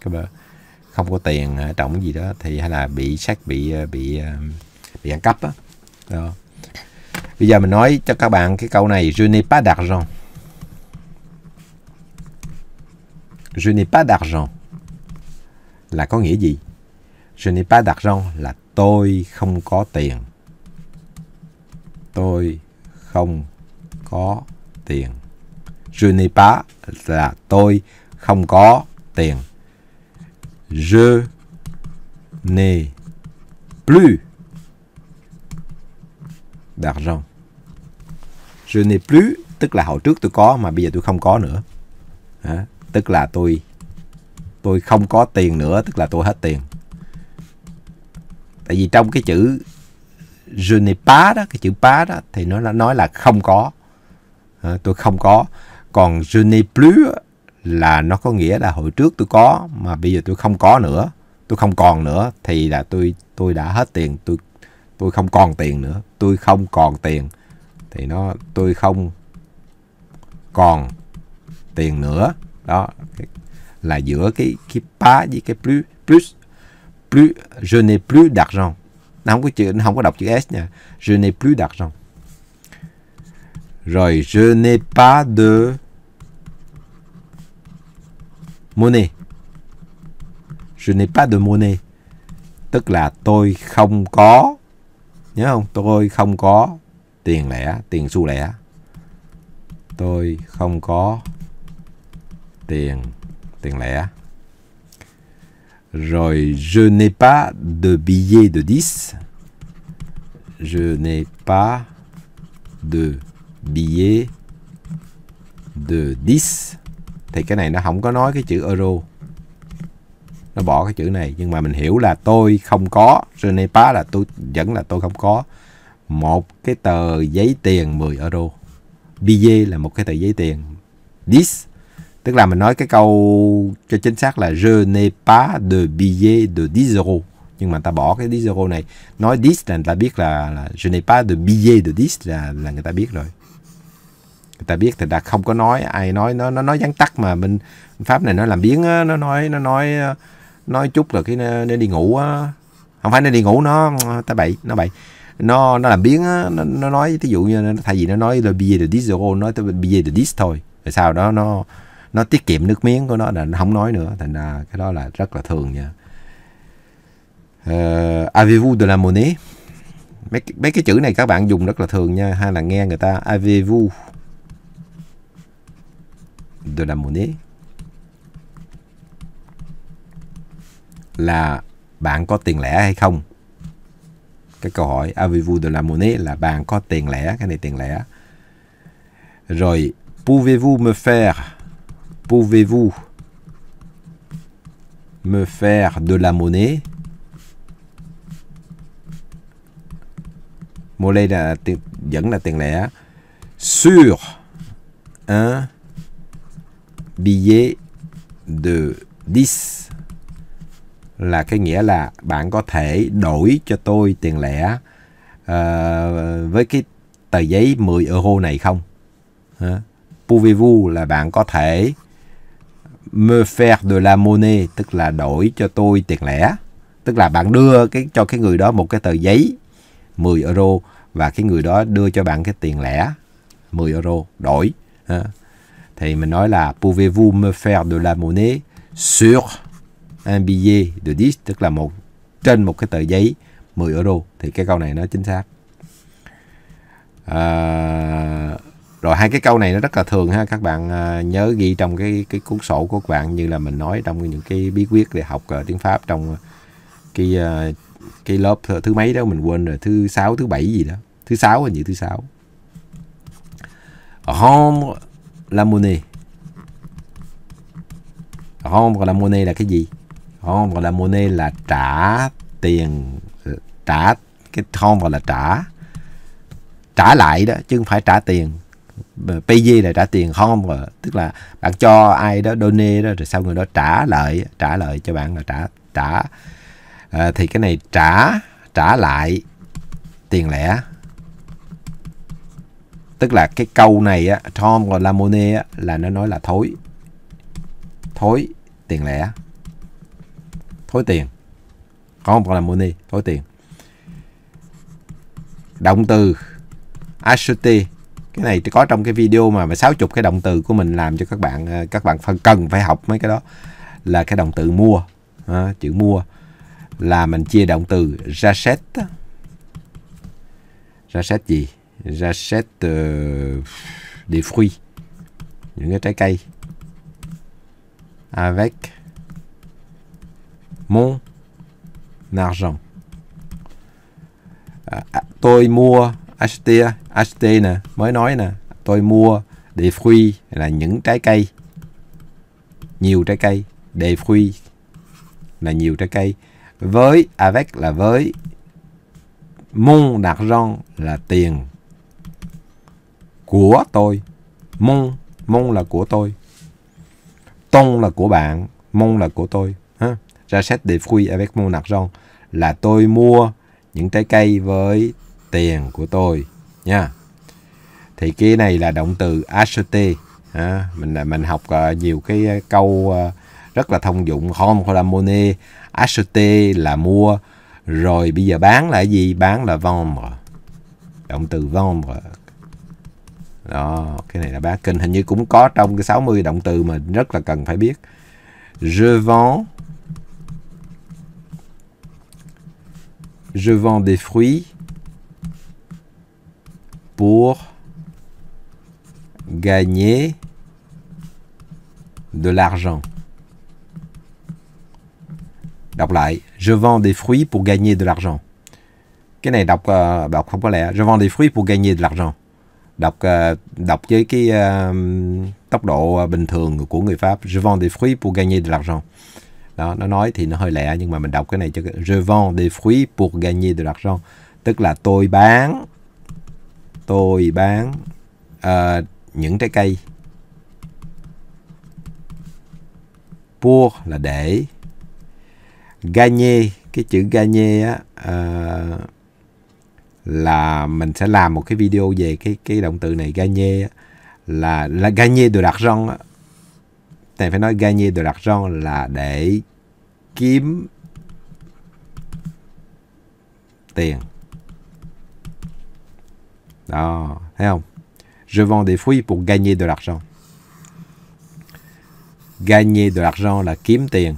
không có tiền trọng gì đó thì hay là bị sách bị à, bị bị ăn cắp á bây giờ mình nói cho các bạn cái câu này je n'ai pas d'argent Je n'ai pas d'argent là có nghĩa gì? Je n'ai pas d'argent là tôi không có tiền. Tôi không có tiền. Je n'ai pas là tôi không có tiền. Je n'ai plus d'argent. Je n'ai plus tức là hồi trước tôi có mà bây giờ tôi không có nữa. Hả? tức là tôi tôi không có tiền nữa tức là tôi hết tiền tại vì trong cái chữ je n'ai pas đó cái chữ pas đó thì nó nói là không có à, tôi không có còn je n'ai plus là nó có nghĩa là hồi trước tôi có mà bây giờ tôi không có nữa tôi không còn nữa thì là tôi tôi đã hết tiền tôi tôi không còn tiền nữa tôi không còn tiền thì nó tôi không còn tiền nữa đó là giữa cái cái pas với cái plus plus plus je n'ai plus d'argent nó không có chữ nó không có đọc chữ s nha je n'ai plus d'argent rồi je n'ai pas de monnaie je n'ai pas de monnaie tức là tôi không có nhớ không tôi không có tiền lẻ tiền xu lẻ tôi không có tiền tiền lẻ rồi je n'ai pas de billet de 10 je n'ai pas de billet de 10 thì cái này nó không có nói cái chữ euro nó bỏ cái chữ này nhưng mà mình hiểu là tôi không có je n'ai pas là tôi vẫn là tôi không có một cái tờ giấy tiền 10 euro billet là một cái tờ giấy tiền 10 Tức là mình nói cái câu cho chính xác là Je n'ai pas de billet de 10 euros. Nhưng mà ta bỏ cái 10 euro này. Nói 10 là người ta biết là, là Je n'ai pas de billet de 10 là, là người ta biết rồi. Người ta biết thì ta không có nói ai nói nó nó nói gián tắt mà bên pháp này nó làm biến nó nói nó nói ờ, nói chút là cái nên đi ngủ á. Không phải nên đi ngủ nó ta bậy, nó bậy nó nó làm biến nó, nó nói thí dụ như thay vì nó nói là billet de 10 euro nó tới billet de 10 thôi. Rồi sau đó nó nó tiết kiệm nước miếng của nó là nó không nói nữa thành ra cái đó là rất là thường nha uh, avez-vous de la monnaie mấy mấy cái chữ này các bạn dùng rất là thường nha hay là nghe người ta avez-vous de la monnaie là bạn có tiền lẻ hay không cái câu hỏi avez-vous de la monnaie là bạn có tiền lẻ cái này tiền lẻ rồi pouvez-vous me faire Pouvez-vous me faire de la monnaie Monnaie là vẫn là tiền lẻ. Sur un billet de 10 là cái nghĩa là bạn có thể đổi cho tôi tiền lẻ uh, với cái tờ giấy 10 euro này không? Huh? Pouvez-vous là bạn có thể me faire de la monnaie tức là đổi cho tôi tiền lẻ tức là bạn đưa cái cho cái người đó một cái tờ giấy 10 euro và cái người đó đưa cho bạn cái tiền lẻ 10 euro đổi thì mình nói là pouvez-vous me faire de la monnaie sur un billet de 10 tức là một trên một cái tờ giấy 10 euro thì cái câu này nó chính xác à, rồi hai cái câu này nó rất là thường ha các bạn à, nhớ ghi trong cái cái cuốn sổ của các bạn như là mình nói trong những cái bí quyết để học à, tiếng pháp trong cái à, cái lớp thứ mấy đó mình quên rồi thứ sáu thứ bảy gì đó thứ sáu hình như thứ sáu rendre la monnaie rendre la monnaie là cái gì rendre la monnaie là trả tiền ờ, trả cái rendre là trả trả lại đó chứ không phải trả tiền PG là trả tiền không rồi tức là bạn cho ai đó donate đó rồi sau người đó trả lại trả lại cho bạn là trả trả à, thì cái này trả trả lại tiền lẻ tức là cái câu này á Tom và Lamone á là nó nói là thối thối tiền lẻ thối tiền không còn là money thối tiền động từ ICT cái này có trong cái video mà sáu chục cái động từ của mình làm cho các bạn ờ, các bạn phần cần phải học mấy cái đó là cái động từ mua à, chữ mua là mình chia động từ ra set ra set gì ra set uh, des fruits những cái trái cây avec mon argent à, à tôi mua HT HT nè mới nói nè tôi mua đề fruit là những trái cây nhiều trái cây đề fruit là nhiều trái cây với avec là với mon d'argent là tiền của tôi mon mon là của tôi ton là của bạn mon là của tôi ha ra xét de fruits avec mon argent là tôi mua những trái cây với tiền của tôi nha thì cái này là động từ achete à, mình mình học uh, nhiều cái ờ, câu uh, rất là thông dụng home là money achete là mua rồi bây giờ bán là gì bán là vendre động từ vendre đó cái này là bán kinh hình như cũng có trong cái 60 động từ mà rất là cần phải biết je vends je vends des fruits pour gagner de l'argent. je vends des fruits pour gagner de l'argent. Je vends des fruits pour gagner de l'argent. Đọc đọc với cái tốc độ bình thường của người Pháp. Je vends des fruits pour gagner de l'argent. nó nói thì nó hơi lẹ nhưng mà mình đọc cái này cho Je vends des fruits pour gagner de l'argent. Tức là tôi bán tôi bán uh, những trái cây pour là để gagne cái chữ gagne á uh, là mình sẽ làm một cái video về cái cái động từ này gagne á, là là gagne de l'argent này phải nói gagne de l'argent là để kiếm tiền đó, thấy không? Je vends des fruits pour gagner de l'argent. Gagner de l'argent là kiếm tiền.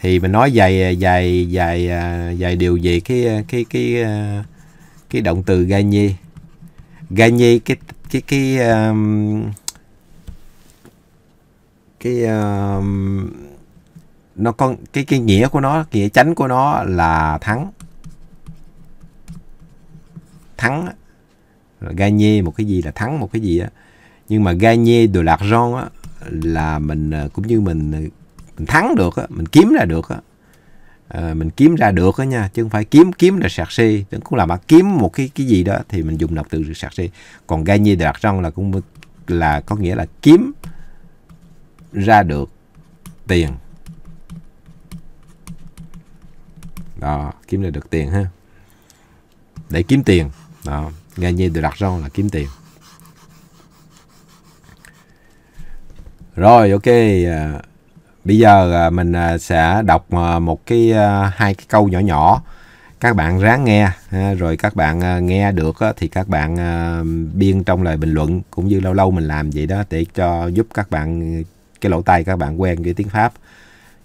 Thì mình nói dài dài dài à, dài điều về cái à, cái cái à, cái động từ gagner. Gagner cái cái cái um, cái um, nó có cái cái nghĩa của nó, nghĩa chánh của nó là thắng thắng là một cái gì là thắng một cái gì á nhưng mà gagner de l'argent á là mình ờ, cũng như mình ờ, mình thắng được á mình kiếm ra được á à, mình kiếm ra được á nha chứ không phải kiếm kiếm là sạc xê si. cũng là mà kiếm một cái cái gì đó thì mình dùng động từ sạc xê si. còn gagner de l'argent là cũng là có nghĩa là kiếm ra được tiền đó kiếm ra được tiền ha để kiếm tiền đó, gagner de l'argent là kiếm tiền. Rồi ok, à, bây giờ à, mình à, sẽ đọc một cái hai cái câu nhỏ nhỏ các bạn ráng nghe rồi các bạn nghe được thì các bạn biên trong lời bình luận cũng như lâu lâu mình làm vậy đó để cho giúp các bạn cái lỗ tai các bạn quen với tiếng Pháp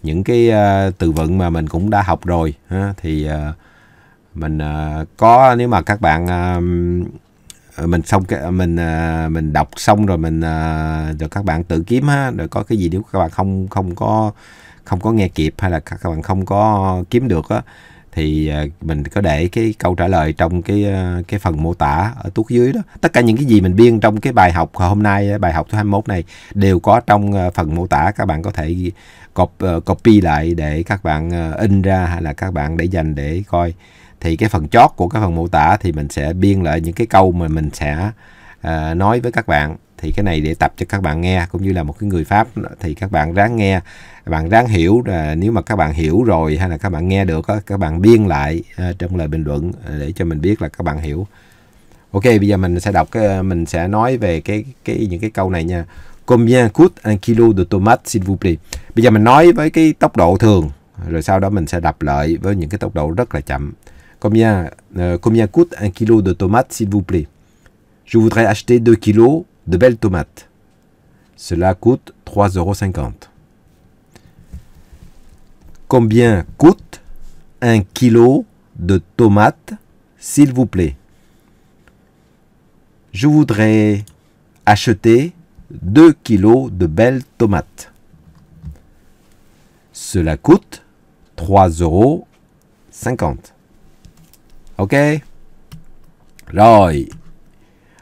những cái từ vựng mà mình cũng đã học rồi ha, thì mình uh, có nếu mà các bạn uh, mình xong cái mình uh, mình đọc xong rồi mình uh, rồi các bạn tự kiếm ha rồi có cái gì nếu các bạn không không có không có nghe kịp hay là các bạn không có kiếm được á thì mình có để cái câu trả lời trong cái cái phần mô tả ở tuốt dưới đó. Tất cả những cái gì mình biên trong cái bài học hôm nay bài học thứ 21 này đều có trong phần mô tả các bạn có thể copy lại để các bạn in ra hay là các bạn để dành để coi thì cái phần chót của cái phần mô tả thì mình sẽ biên lại những cái câu mà mình sẽ uh, nói với các bạn thì cái này để tập cho các bạn nghe cũng như là một cái người pháp thì các bạn ráng nghe bạn ráng hiểu là nếu mà các bạn hiểu rồi hay là các bạn nghe được các bạn biên lại uh, trong lời bình luận à, để cho mình biết là các bạn hiểu ok bây giờ mình sẽ đọc cái mình sẽ nói về cái cái những cái câu này nha combien coûte un kilo de tomate s'il vous plaît bây giờ mình nói với cái tốc độ thường rồi sau đó mình sẽ đọc lại với những cái tốc độ rất là chậm Combien, euh, combien coûte un kilo de tomates, s'il vous plaît Je voudrais acheter 2 kilos de belles tomates. Cela coûte 3,50 euros. Combien coûte un kilo de tomates, s'il vous plaît Je voudrais acheter 2 kilos de belles tomates. Cela coûte 3,50 euros. ok rồi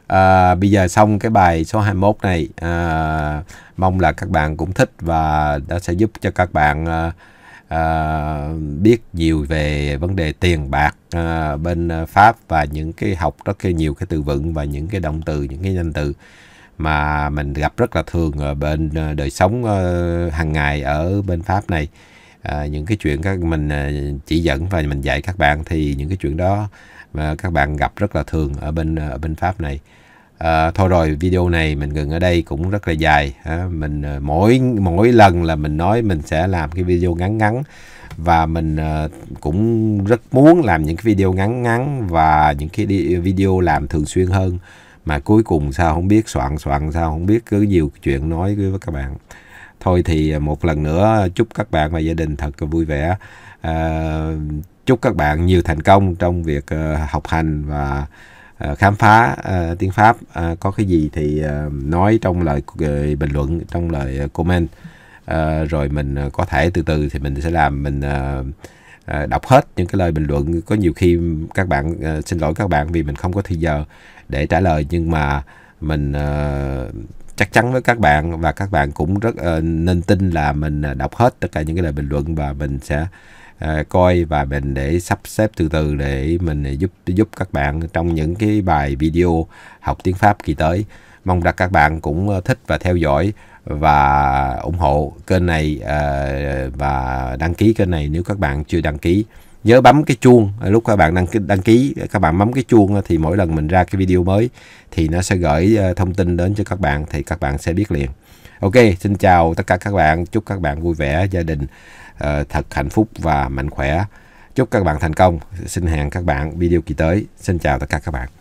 à, bây giờ xong cái bài số 21 này à, mong là các bạn cũng thích và đã sẽ giúp cho các bạn à, à, biết nhiều về vấn đề tiền bạc à, bên à, Pháp và những cái học rất là nhiều cái từ vựng và những cái động từ những cái danh từ mà mình gặp rất là thường ở bên à, đời sống à, hàng ngày ở bên Pháp này à, những cái chuyện các mình à, chỉ dẫn và mình dạy các bạn thì những cái chuyện đó mà các bạn gặp rất là thường ở bên ở à, bên pháp này à, thôi rồi video này mình ngừng ở đây cũng rất là dài à, mình à, mỗi mỗi lần là mình nói mình sẽ làm cái video ngắn ngắn và mình cũng rất muốn làm những cái video ngắn ngắn và những cái video làm thường xuyên hơn mà cuối cùng sao không biết soạn soạn sao không biết cứ nhiều chuyện nói với các bạn thôi thì à, một lần nữa chúc các bạn và gia đình thật vui vẻ à, chúc các bạn nhiều thành công trong việc à, học hành và à, khám phá uh, tiếng Pháp uh, có cái gì thì uh, nói trong lời uh, bình luận trong lời comment uh, rồi mình có thể từ từ thì mình sẽ làm mình uh, đọc hết những cái lời bình luận có nhiều khi các bạn uh, xin lỗi các bạn vì mình không có thời giờ để trả lời nhưng mà mình uh, chắc chắn với các bạn và các bạn cũng rất uh, nên tin là mình ờ, đọc hết tất cả những cái lời bình luận và mình sẽ uh, coi và mình để sắp xếp từ từ để mình giúp giúp các bạn trong những cái bài video học tiếng Pháp kỳ tới. Mong rằng các bạn cũng thích và theo dõi và ủng hộ kênh này uh, và đăng ký kênh này nếu các bạn chưa đăng ký nhớ bấm cái chuông à, lúc các bạn đăng ký, đăng ký các bạn bấm cái chuông thì mỗi lần mình ra cái video mới thì nó sẽ gửi à, thông tin đến cho các bạn thì các bạn sẽ biết liền ok xin chào tất cả các bạn chúc các bạn vui vẻ gia đình à, thật hạnh phúc và mạnh khỏe chúc các bạn thành công xin hẹn các bạn video kỳ tới xin chào tất cả các bạn